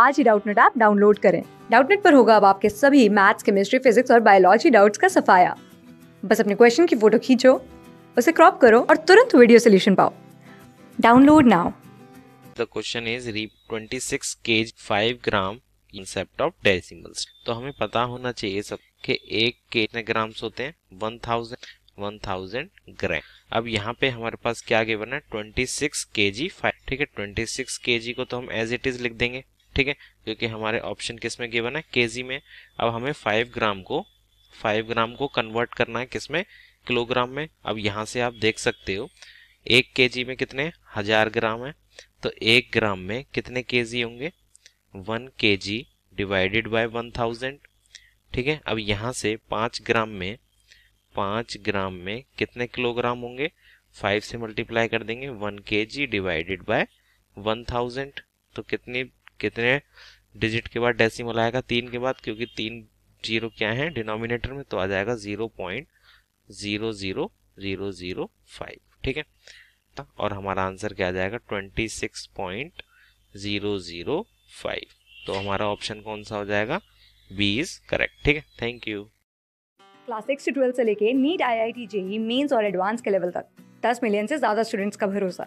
आज ही Doubtnut app download करें डाउटनेट पर होगा अब आपके सभी मैथ्स केमिस्ट्री फिजिक्स और बायोलॉजी डाउट्स का सफाया बस अपने क्वेश्चन की फोटो खींचो उसे क्रॉप करो और तुरंत वीडियो सोल्यूशन पाओ download now the question is रीप 26 केज 5 ग्राम कंसेप्ट ऑफ डेसिमल्स तो हमें पता होना चाहिए सब के एक के कितने ग्राम्स होते हैं 1000 1000 ग्राम अब यहाँ पे हमारे पास क्या गिवन है 26 kg 5 ठीक है 26 kg को तो हम एज इट इज लिख देंगे ठीक है क्योंकि हमारे ऑप्शन किस में गिवन है के में अब हमें फाइव ग्राम को फाइव ग्राम को कन्वर्ट करना है किसमें किलोग्राम में अब यहाँ से आप देख सकते हो एक के में कितने हजार ग्राम है तो एक ग्राम में कितने के होंगे one kg divided by one thousand ठीक है अब यहाँ से पाँच ग्राम में पाँच ग्राम में कितने किलोग्राम होंगे फाइव से मल्टीप्लाई कर देंगे one K G divided by one thousand तो कितनी कितने डिजिट के बाद डेसिमल आएगा तीन के बाद क्योंकि तीन जीरो क्या है डिनोमिनेटर में तो आ जाएगा zero point zero zero zero zero five ठीक है तो और हमारा आंसर क्या आ जाएगा twenty six point zero zero five तो हमारा ऑप्शन कौन सा हो जाएगा बी इज करेक्ट ठीक है थैंक यू क्लास सिक्स से ट्वेल्थ से लेके NEET I I T JEE Mains और एडवांस के लेवल तक दस मिलियन से ज्यादा स्टूडेंट्स का भरोसा